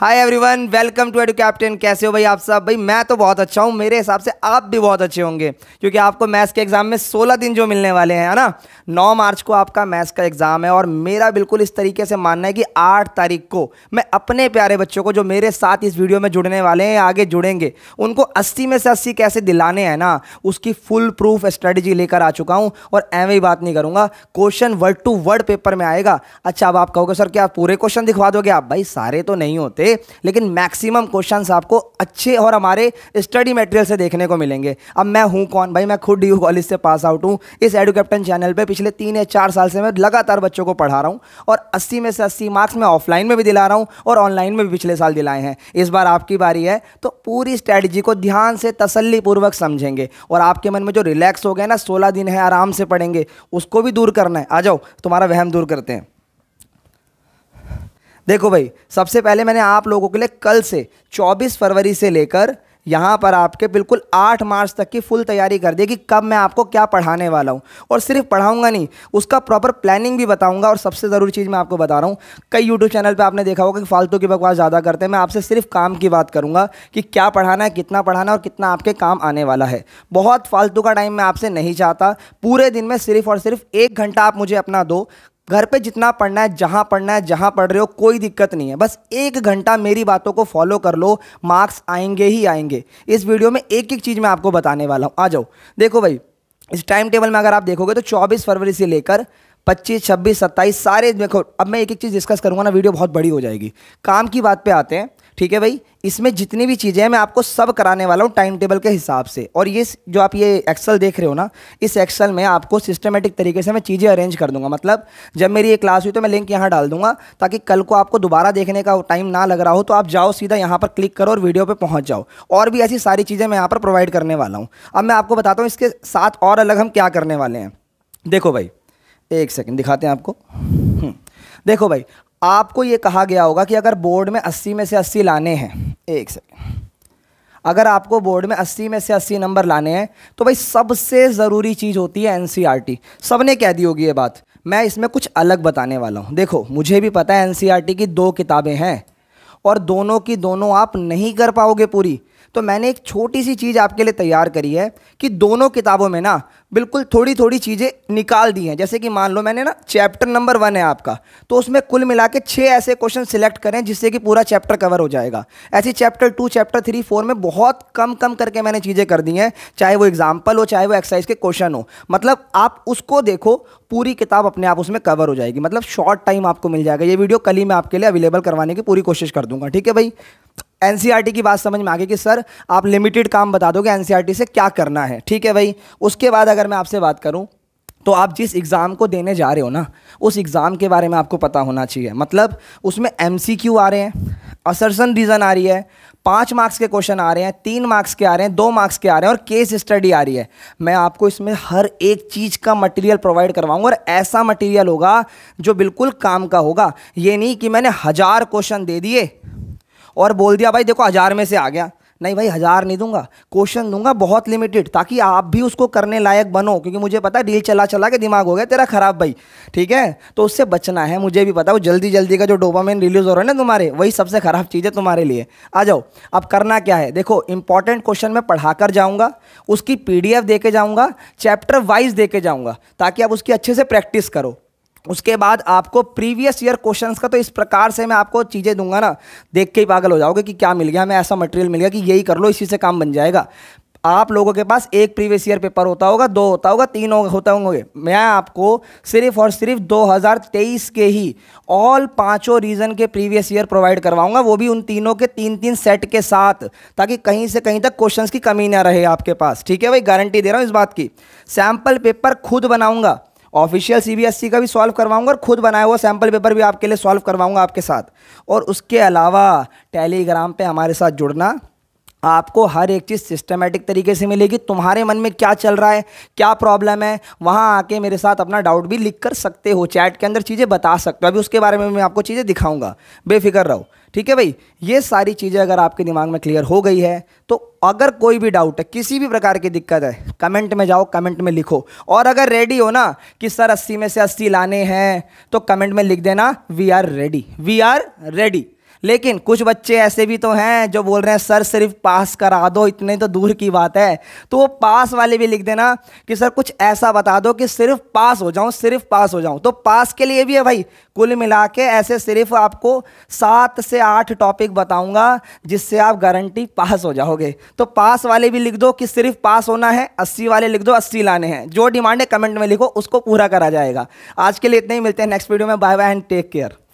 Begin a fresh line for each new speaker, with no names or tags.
hi everyone welcome to Edu Captain कैसे हो भाई आप सब भाई मैं तो बहुत अच्छा हूँ मेरे हिसाब से आप भी बहुत अच्छे होंगे क्योंकि आपको मैथ्स के एग्ज़ाम में 16 दिन जो मिलने वाले हैं है ना 9 मार्च को आपका मैथ्स का एग्ज़ाम है और मेरा बिल्कुल इस तरीके से मानना है कि 8 तारीख को मैं अपने प्यारे बच्चों को जो मेरे साथ इस वीडियो में जुड़ने वाले हैं आगे जुड़ेंगे उनको अस्सी में से अस्सी कैसे दिलाने हैं ना उसकी फुल प्रूफ स्ट्रेटजी लेकर आ चुका हूँ और एवं ही बात नहीं करूँगा question word to word paper में आएगा अच्छा अब आप कहोगे सर क्या पूरे क्वेश्चन दिखवा दोगे आप भाई सारे तो नहीं होते होंगे लेकिन मैक्सिमम क्वेश्चन आपको अच्छे और हमारे स्टडी मटेरियल से देखने को मिलेंगे अब मैं हूँ कौन भाई मैं खुद यू कॉलेज से पास आउट हूँ इस एडू कैप्टन चैनल पर पिछले तीन या चार साल से मैं लगातार बच्चों को पढ़ा रहा हूँ और अस्सी में से अस्सी मार्क्स मैं ऑफलाइन में भी दिला रहा हूँ और ऑनलाइन में भी पिछले साल दिलाए हैं इस बार आपकी बारी है तो पूरी स्ट्रैटेजी को ध्यान से तसल्लीपूर्वक समझेंगे और आपके मन में जो रिलैक्स हो गए ना सोलह दिन है आराम से पढ़ेंगे उसको भी दूर करना है आ जाओ तुम्हारा वहम दूर करते हैं देखो भाई सबसे पहले मैंने आप लोगों के लिए कल से 24 फरवरी से लेकर यहाँ पर आपके बिल्कुल आठ मार्च तक की फुल तैयारी कर दी कि कब मैं आपको क्या पढ़ाने वाला हूँ और सिर्फ पढ़ाऊँगा नहीं उसका प्रॉपर प्लानिंग भी बताऊँगा और सबसे ज़रूरी चीज़ मैं आपको बता रहा हूँ कई यूट्यूब चैनल पर आपने देखा होगा कि फालतू की बकवास ज़्यादा करते हैं मैं आपसे सिर्फ काम की बात करूँगा कि क्या पढ़ाना है कितना पढ़ाना है और कितना आपके काम आने वाला है बहुत फालतू का टाइम मैं आपसे नहीं चाहता पूरे दिन में सिर्फ और सिर्फ एक घंटा आप मुझे अपना दो घर पे जितना पढ़ना है जहाँ पढ़ना है जहाँ पढ़ रहे हो कोई दिक्कत नहीं है बस एक घंटा मेरी बातों को फॉलो कर लो मार्क्स आएंगे ही आएंगे इस वीडियो में एक एक चीज़ मैं आपको बताने वाला हूँ आ जाओ देखो भाई इस टाइम टेबल में अगर आप देखोगे तो 24 फरवरी से लेकर 25, 26, 27 सारे देखो अब मैं एक एक चीज़ डिस्कस करूँगा ना वीडियो बहुत बड़ी हो जाएगी काम की बात पर आते हैं ठीक है भाई इसमें जितनी भी चीज़ें हैं मैं आपको सब कराने वाला हूँ टाइम टेबल के हिसाब से और ये जो आप ये एक्सल देख रहे हो ना इस एक्सल में आपको सिस्टमेटिक तरीके से मैं चीज़ें अरेंज कर दूंगा मतलब जब मेरी ये क्लास हुई तो मैं लिंक यहाँ डाल दूंगा ताकि कल को आपको दोबारा देखने का टाइम ना लग रहा हो तो आप जाओ सीधा यहाँ पर क्लिक करो और वीडियो पर पहुँच जाओ और भी ऐसी सारी चीज़ें मैं यहाँ पर प्रोवाइड करने वाला हूँ अब मैं आपको बताता हूँ इसके साथ और अलग हम क्या करने वाले हैं देखो भाई एक सेकेंड दिखाते हैं आपको हम्म, देखो भाई आपको ये कहा गया होगा कि अगर बोर्ड में 80 में से 80 लाने हैं एक सेकेंड अगर आपको बोर्ड में 80 में से 80 नंबर लाने हैं तो भाई सबसे ज़रूरी चीज़ होती है एन e सब ने कह दी होगी ये बात मैं इसमें कुछ अलग बताने वाला हूँ देखो मुझे भी पता है एन e की दो किताबें हैं और दोनों की दोनों आप नहीं कर पाओगे पूरी तो मैंने एक छोटी सी चीज़ आपके लिए तैयार करी है कि दोनों किताबों में ना बिल्कुल थोड़ी थोड़ी चीज़ें निकाल दी हैं जैसे कि मान लो मैंने ना चैप्टर नंबर वन है आपका तो उसमें कुल मिला के छः ऐसे क्वेश्चन सिलेक्ट करें जिससे कि पूरा चैप्टर कवर हो जाएगा ऐसी chapter two chapter three four में बहुत कम कम करके मैंने चीज़ें कर दी हैं चाहे वो एग्जाम्पल हो चाहे वो एक्सरसाइज के क्वेश्चन हो मतलब आप उसको देखो पूरी किताब अपने आप उसमें कवर हो जाएगी मतलब शॉर्ट टाइम आपको मिल जाएगा ये वीडियो कल ही मैं आपके लिए अवेलेबल करवाने की पूरी कोशिश कर दूंगा ठीक है भाई एनसीईआरटी की बात समझ में आ गई कि सर आप लिमिटेड काम बता दोगे टी से क्या करना है ठीक है भाई उसके बाद अगर मैं आपसे बात करूँ तो आप जिस एग्ज़ाम को देने जा रहे हो ना उस एग्ज़ाम के बारे में आपको पता होना चाहिए मतलब उसमें एम आ रहे हैं असरसन रीज़न आ रही है पाँच मार्क्स के क्वेश्चन आ रहे हैं तीन मार्क्स के आ रहे हैं दो मार्क्स के आ रहे हैं और केस स्टडी आ रही है मैं आपको इसमें हर एक चीज़ का मटेरियल प्रोवाइड करवाऊंगा और ऐसा मटेरियल होगा जो बिल्कुल काम का होगा ये नहीं कि मैंने हज़ार क्वेश्चन दे दिए और बोल दिया भाई देखो हज़ार में से आ गया नहीं भाई हज़ार नहीं दूंगा क्वेश्चन दूंगा बहुत लिमिटेड ताकि आप भी उसको करने लायक बनो क्योंकि मुझे पता है डील चला चला के दिमाग हो गया तेरा ख़राब भाई ठीक है तो उससे बचना है मुझे भी पता वो जल्दी जल्दी का जो डोपामिन रिलीज़ हो रहा है ना तुम्हारे वही सबसे ख़राब चीज़ है तुम्हारे लिए आ जाओ अब करना क्या है देखो इंपॉर्टेंट क्वेश्चन मैं पढ़ा कर जाऊँगा उसकी पी डी एफ दे जाऊँगा चैप्टर वाइज दे के जाऊँगा ताकि आप उसकी अच्छे से प्रैक्टिस करो उसके बाद आपको प्रीवियस ईयर क्वेश्चंस का तो इस प्रकार से मैं आपको चीज़ें दूंगा ना देख के ही पागल हो जाओगे कि क्या मिल गया हमें ऐसा मटेरियल मिल गया कि यही कर लो इसी से काम बन जाएगा आप लोगों के पास एक प्रीवियस ईयर पेपर होता होगा दो होता होगा तीन हो, होता होंगे मैं आपको सिर्फ और सिर्फ 2023 के ही ऑल पांचों रीजन के प्रीवियस ईयर प्रोवाइड करवाऊंगा वो भी उन तीनों के तीन तीन सेट के साथ ताकि कहीं से कहीं तक क्वेश्चंस की कमी ना रहे आपके पास ठीक है भाई गारंटी दे रहा हूँ इस बात की सैम्पल पेपर खुद बनाऊंगा ऑफिशियल सीबीएसई e का भी सॉल्व करवाऊंगा और खुद बनाया हुआ सैम्पल पेपर भी आपके लिए सॉल्व करवाऊंगा आपके साथ और उसके अलावा टेलीग्राम पे हमारे साथ जुड़ना आपको हर एक चीज़ सिस्टमेटिक तरीके से मिलेगी तुम्हारे मन में क्या चल रहा है क्या प्रॉब्लम है वहाँ आके मेरे साथ अपना डाउट भी लिख कर सकते हो चैट के अंदर चीज़ें बता सकते हो अभी उसके बारे में मैं आपको चीज़ें दिखाऊंगा बेफिक्र रहो ठीक है भाई ये सारी चीज़ें अगर आपके दिमाग में क्लियर हो गई है तो अगर कोई भी डाउट है किसी भी प्रकार की दिक्कत है कमेंट में जाओ कमेंट में लिखो और अगर रेडी हो ना कि सर अस्सी में से अस्सी लाने हैं तो कमेंट में लिख देना we are ready we are ready लेकिन कुछ बच्चे ऐसे भी तो हैं जो बोल रहे हैं सर सिर्फ पास करा दो इतने तो दूर की बात है तो वो पास वाले भी लिख देना कि सर कुछ ऐसा बता दो कि सिर्फ पास हो जाऊँ सिर्फ पास हो जाऊँ तो पास के लिए भी है भाई कुल मिला के ऐसे सिर्फ आपको सात से आठ टॉपिक बताऊँगा जिससे आप गारंटी पास हो जाओगे तो पास वाले भी लिख दो कि सिर्फ पास होना है अस्सी वाले लिख दो अस्सी लाने हैं जो डिमांड है कमेंट में लिखो उसको पूरा करा जाएगा आज के लिए इतने ही मिलते हैं नेक्स्ट वीडियो में bye bye and take care